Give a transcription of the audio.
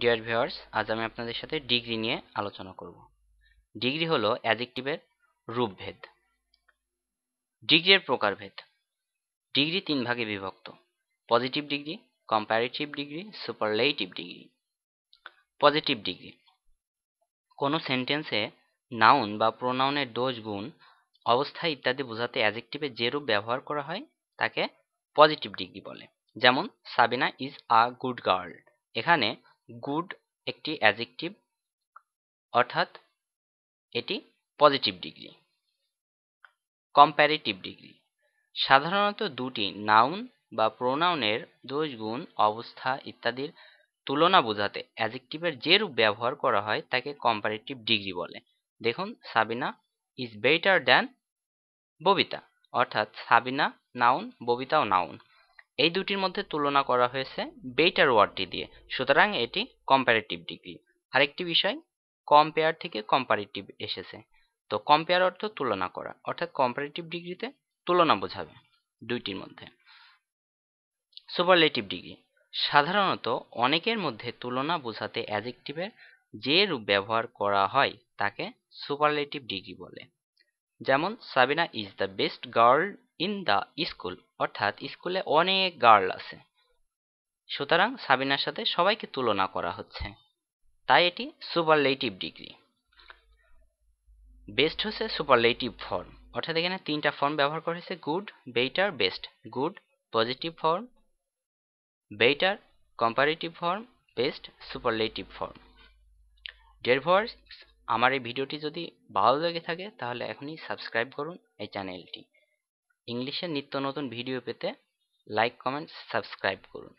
dear viewers আজ আমি আপনাদের সাথে ডিগ্রি নিয়ে আলোচনা করব ডিগ্রি হলো অ্যাজেক্টিভের রূপভেদ ডিগ্রির প্রকারভেদ ডিগ্রি তিন ভাগে বিভক্ত positive degree comparative degree superlative degree positive degree কোনো সেন্টেন্সে নাউন বা প্রোনাউনের দোষ গুণ অবস্থা ইত্যাদি বোঝাতে অ্যাজেক্টিভে যে রূপ ব্যবহার করা হয় তাকে পজিটিভ ডিগ্রি বলে যেমন Sabina is a good girl এখানে গুড একটি অ্যাজেকটিভ অর্থাৎ এটি পজিটিভ ডিগ্রি কম্প্যারেটিভ ডিগ্রি সাধারণত দুটি নাউন বা প্রোনাউনের গুণ অবস্থা ইত্যাদির তুলনা বোঝাতে অ্যাজেকটিভের যে রূপ ব্যবহার করা হয় তাকে কম্প্যারেটিভ ডিগ্রি বলে দেখুন Sabina is better than Babita অর্থাৎ সাবিনা নাউন ববিতাও নাউন এই দুটির মধ্যে তুলনা করা হয়েছে বেটার ওয়ার্ডটি দিয়ে সুতরাং এটি কম্পারেটিভ ডিগ্রি আরেকটি বিষয় কম্পেয়ার থেকে কম্পারেটিভ এসেছে তো কম্পেয়ার অর্থ তুলনা করা অর্থাৎ কম্পারেটিভ ডিগ্রিতে তুলনা বোঝাবে দুইটির মধ্যে সুপারলেটিভ ডিগ্রি সাধারণত অনেকের মধ্যে তুলনা বোঝাতে অ্যাজেক্টিভের যে রূপ ব্যবহার করা হয় তাকে সুপারলেটিভ ডিগ্রি বলে যেমন Sabina is the best girl in the school অর্থাৎ স্কুলে অনেক গার্ল আছে সুতরাং সাবিনার সাথে সবাইকে তুলনা করা হচ্ছে তাই এটি সুপারলেটিভ ডিগ্রি বেস্ট হচ্ছে সুপারলেটিভ ফর্ম অর্থাৎ এখানে তিনটা ফর্ম ব্যবহার করা হয়েছে good better best good positive form better comparative form best superlative form dear আমার এই ভিডিওটি যদি ভালো লেগে থাকে তাহলে এখনই সাবস্ক্রাইব করুন এই চ্যানেলটি ইংলিশের নিত্য নতুন ভিডিও পেতে লাইক কমেন্ট সাবস্ক্রাইব করুন